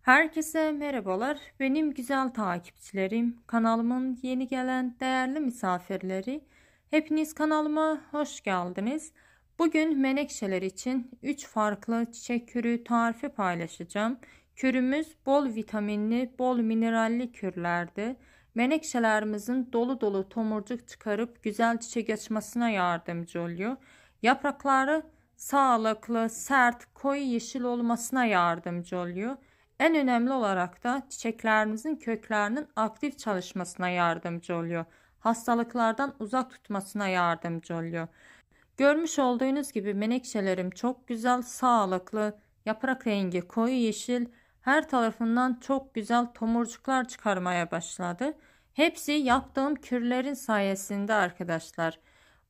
Herkese merhabalar. Benim güzel takipçilerim, kanalımın yeni gelen değerli misafirleri, hepiniz kanalıma hoş geldiniz. Bugün menekşeler için 3 farklı çiçek kürü tarifi paylaşacağım. Kürümüz bol vitaminli, bol mineralli kürlerdi. Menekşelerimizin dolu dolu tomurcuk çıkarıp güzel çiçek açmasına yardımcı oluyor. Yaprakları sağlıklı, sert, koyu yeşil olmasına yardımcı oluyor. En önemli olarak da çiçeklerimizin köklerinin aktif çalışmasına yardımcı oluyor. Hastalıklardan uzak tutmasına yardımcı oluyor. Görmüş olduğunuz gibi menekşelerim çok güzel, sağlıklı, yaprak rengi koyu yeşil, her tarafından çok güzel tomurcuklar çıkarmaya başladı. Hepsi yaptığım kürlerin sayesinde arkadaşlar.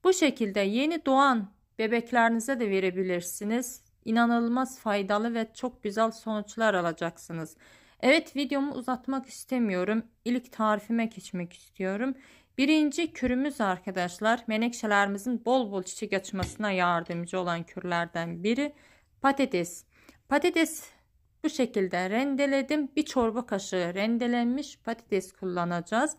Bu şekilde yeni doğan bebeklerinize de verebilirsiniz inanılmaz faydalı ve çok güzel sonuçlar alacaksınız. Evet videomu uzatmak istemiyorum. İlk tarifime geçmek istiyorum. Birinci kürümüz arkadaşlar menekşelerimizin bol bol çiçek açmasına yardımcı olan kürlerden biri patates. Patates bu şekilde rendeledim. Bir çorba kaşığı rendelenmiş patates kullanacağız.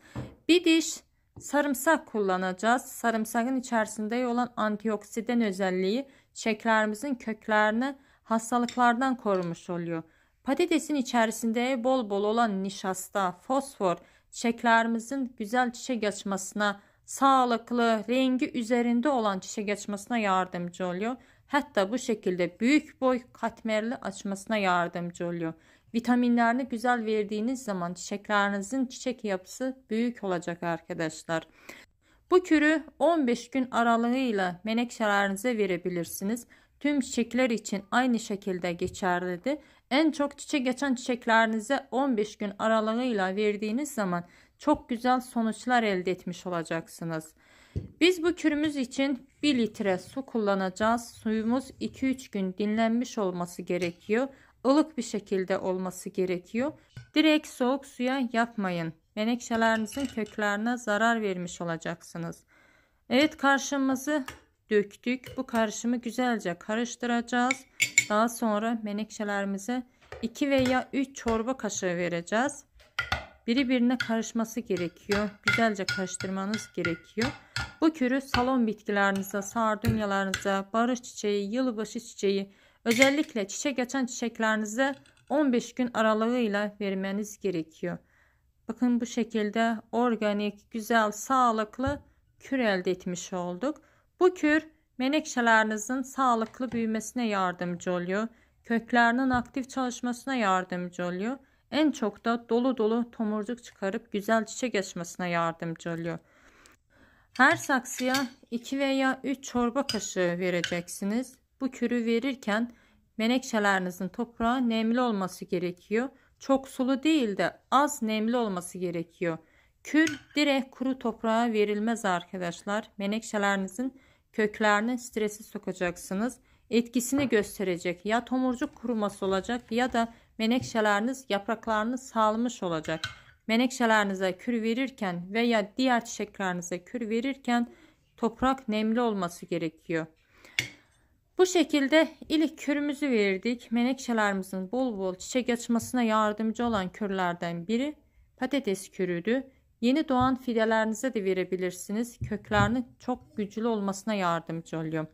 Bir diş sarımsak kullanacağız. Sarımsakın içerisinde olan antioksidan özelliği şekerimizin köklerini hastalıklardan korumuş oluyor. Patatesin içerisinde bol bol olan nişasta, fosfor çiçeklerimizin güzel çiçek açmasına, sağlıklı, rengi üzerinde olan çiçek açmasına yardımcı oluyor. Hatta bu şekilde büyük boy katmerli açmasına yardımcı oluyor. Vitaminlerini güzel verdiğiniz zaman çiçeklerinizin çiçek yapısı büyük olacak arkadaşlar. Bu kürü 15 gün aralığıyla menekşelerinize verebilirsiniz. Tüm çiçekler için aynı şekilde geçerlidir. En çok çiçek açan çiçeklerinize 15 gün aralığıyla verdiğiniz zaman çok güzel sonuçlar elde etmiş olacaksınız. Biz bu kürümüz için 1 litre su kullanacağız. Suyumuz 2-3 gün dinlenmiş olması gerekiyor. Ilık bir şekilde olması gerekiyor. Direkt soğuk suya yapmayın menekşelerinizin köklerine zarar vermiş olacaksınız. Evet karışımımızı döktük. Bu karışımı güzelce karıştıracağız. Daha sonra menekşelerimize 2 veya 3 çorba kaşığı vereceğiz. Biri birine karışması gerekiyor. Güzelce karıştırmanız gerekiyor. Bu kürü salon bitkilerinize, sardunyalarınıza, barış çiçeği, yılbaşı çiçeği, özellikle çiçek açan çiçeklerinize 15 gün aralığıyla vermeniz gerekiyor. Bakın bu şekilde organik, güzel, sağlıklı kür elde etmiş olduk. Bu kür menekşelerinizin sağlıklı büyümesine yardımcı oluyor. Köklerinin aktif çalışmasına yardımcı oluyor. En çok da dolu dolu tomurcuk çıkarıp güzel çiçek açmasına yardımcı oluyor. Her saksıya 2 veya 3 çorba kaşığı vereceksiniz. Bu kürü verirken menekşelerinizin toprağa nemli olması gerekiyor. Çok sulu değil de az nemli olması gerekiyor. Kül direkt kuru toprağa verilmez arkadaşlar. Menekşelerinizin köklerini stresi sokacaksınız. Etkisini gösterecek. Ya tomurcuk kuruması olacak ya da menekşeleriniz yapraklarını salmış olacak. Menekşelerinize kür verirken veya diğer çiçeklerinize kür verirken toprak nemli olması gerekiyor. Bu şekilde ilik körümüzü verdik. Menekşelerimizin bol bol çiçek açmasına yardımcı olan kürlerden biri patates körüdü. Yeni doğan fidelerinize de verebilirsiniz. Köklerinin çok güçlü olmasına yardımcı oluyor.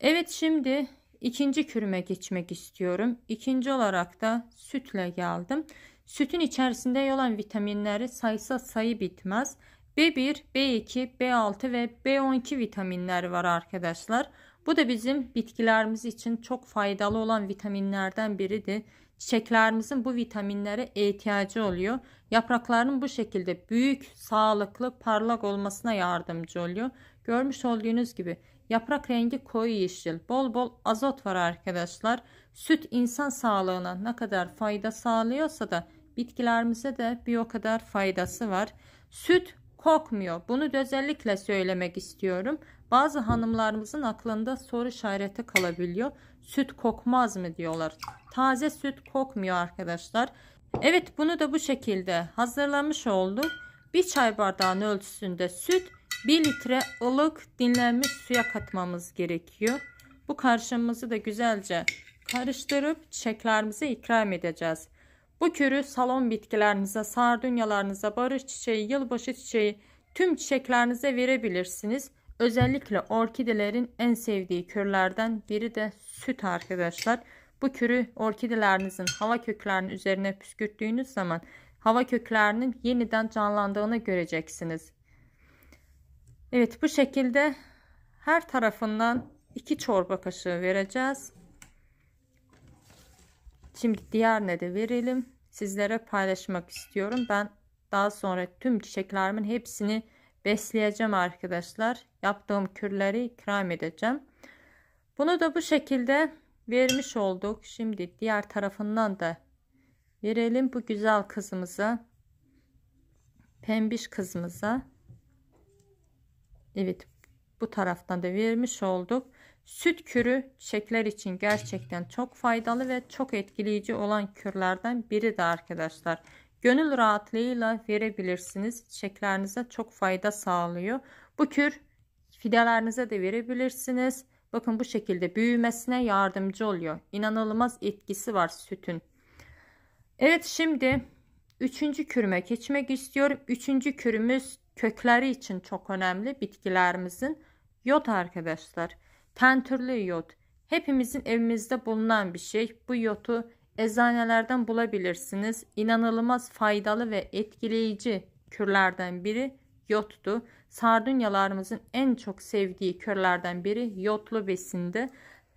Evet şimdi ikinci kürüme geçmek istiyorum. İkinci olarak da sütle geldim. Sütün içerisinde olan vitaminleri sayısa sayı bitmez. B1, B2, B6 ve B12 vitaminleri var arkadaşlar. Bu da bizim bitkilerimiz için çok faydalı olan vitaminlerden biridir. Çiçeklerimizin bu vitaminlere ihtiyacı oluyor. Yapraklarının bu şekilde büyük, sağlıklı, parlak olmasına yardımcı oluyor. Görmüş olduğunuz gibi yaprak rengi koyu yeşil. Bol bol azot var arkadaşlar. Süt insan sağlığına ne kadar fayda sağlıyorsa da bitkilerimize de bir o kadar faydası var. Süt kokmuyor. Bunu da özellikle söylemek istiyorum. Bazı hanımlarımızın aklında soru işareti kalabiliyor. Süt kokmaz mı diyorlar. Taze süt kokmuyor arkadaşlar. Evet bunu da bu şekilde hazırlamış olduk. Bir çay bardağının ölçüsünde süt 1 litre ılık dinlenmiş suya katmamız gerekiyor. Bu karışımımızı da güzelce karıştırıp çiçeklerimize ikram edeceğiz. Bu kürü salon bitkilerinize, sardunyalarınıza, barış çiçeği, yılbaşı çiçeği tüm çiçeklerinize verebilirsiniz. Özellikle orkidelerin en sevdiği kürlerden biri de süt arkadaşlar. Bu kürü orkidelerinizin hava köklerinin üzerine püskürttüğünüz zaman hava köklerinin yeniden canlandığını göreceksiniz. Evet bu şekilde her tarafından 2 çorba kaşığı vereceğiz. Şimdi diğer ne de verelim. Sizlere paylaşmak istiyorum. Ben daha sonra tüm çiçeklerimin hepsini besleyeceğim arkadaşlar. Yaptığım kürleri ikram edeceğim. Bunu da bu şekilde vermiş olduk. Şimdi diğer tarafından da verelim bu güzel kızımıza. Pembiş kızımıza. Evet bu taraftan da vermiş olduk. Süt kürü çiçekler için gerçekten çok faydalı ve çok etkileyici olan kürlerden biri de arkadaşlar gönül rahatlığıyla verebilirsiniz. Çiçeklerinize çok fayda sağlıyor. Bu kür fidelerinize de verebilirsiniz. Bakın bu şekilde büyümesine yardımcı oluyor. İnanılmaz etkisi var sütün. Evet şimdi üçüncü kürüme geçmek istiyorum. Üçüncü kürümüz kökleri için çok önemli bitkilerimizin yot arkadaşlar. Tentürlü yot. Hepimizin evimizde bulunan bir şey. Bu yotu eczanelerden bulabilirsiniz. İnanılmaz faydalı ve etkileyici kürlerden biri yottu. Sardunyalarımızın en çok sevdiği kürlerden biri yotlu besindi.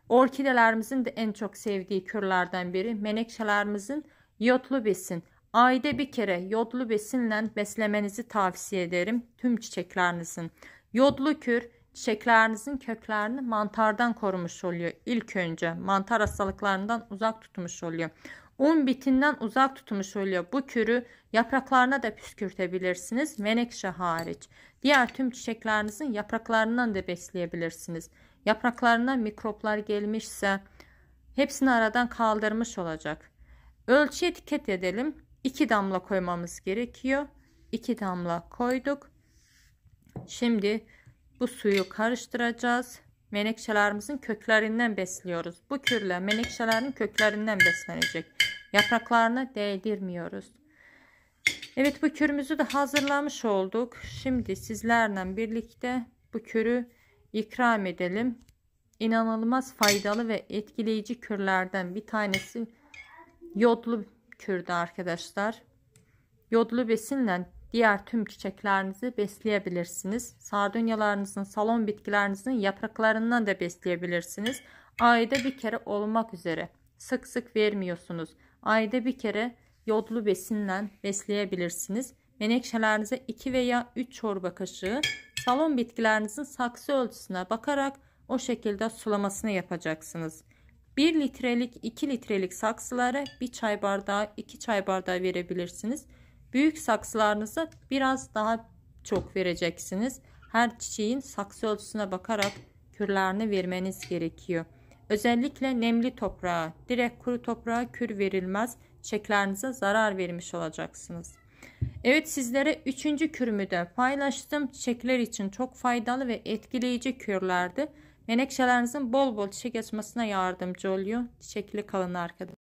Orkidelerimizin de en çok sevdiği kürlerden biri menekşelerimizin yotlu besin. Ayda bir kere yodlu besinle beslemenizi tavsiye ederim tüm çiçeklerinizin. Yodlu kür çiçeklerinizin köklerini mantardan korumuş oluyor. İlk önce mantar hastalıklarından uzak tutmuş oluyor. Un bitinden uzak tutmuş oluyor. Bu kürü yapraklarına da püskürtebilirsiniz. Menekşe hariç. Diğer tüm çiçeklerinizin yapraklarından da besleyebilirsiniz. Yapraklarına mikroplar gelmişse hepsini aradan kaldırmış olacak. Ölçüye etiket edelim. 2 damla koymamız gerekiyor. 2 damla koyduk. Şimdi bu suyu karıştıracağız. Menekşelerimizin köklerinden besliyoruz. Bu kürle menekşelerin köklerinden beslenecek. Yapraklarını değdirmiyoruz. Evet bu kürümüzü de hazırlamış olduk. Şimdi sizlerle birlikte bu kürü ikram edelim. İnanılmaz faydalı ve etkileyici kürlerden bir tanesi yodlu kürdü arkadaşlar. Yodlu besinle diğer tüm çiçeklerinizi besleyebilirsiniz. Sardunyalarınızın, salon bitkilerinizin yapraklarından da besleyebilirsiniz. Ayda bir kere olmak üzere sık sık vermiyorsunuz. Ayda bir kere yodlu besinle besleyebilirsiniz. Menekşelerinize 2 veya 3 çorba kaşığı salon bitkilerinizin saksı ölçüsüne bakarak o şekilde sulamasını yapacaksınız. 1 litrelik 2 litrelik saksılara 1 çay bardağı 2 çay bardağı verebilirsiniz. Büyük saksılarınızı biraz daha çok vereceksiniz. Her çiçeğin saksı ölçüsüne bakarak kürlerini vermeniz gerekiyor. Özellikle nemli toprağa, direkt kuru toprağa kür verilmez. Çiçeklerinize zarar vermiş olacaksınız. Evet sizlere üçüncü kürümü de paylaştım. Çiçekler için çok faydalı ve etkileyici kürlerdi. Menekşelerinizin bol bol çiçek açmasına yardımcı oluyor. Çiçekli kalın arkadaşlar.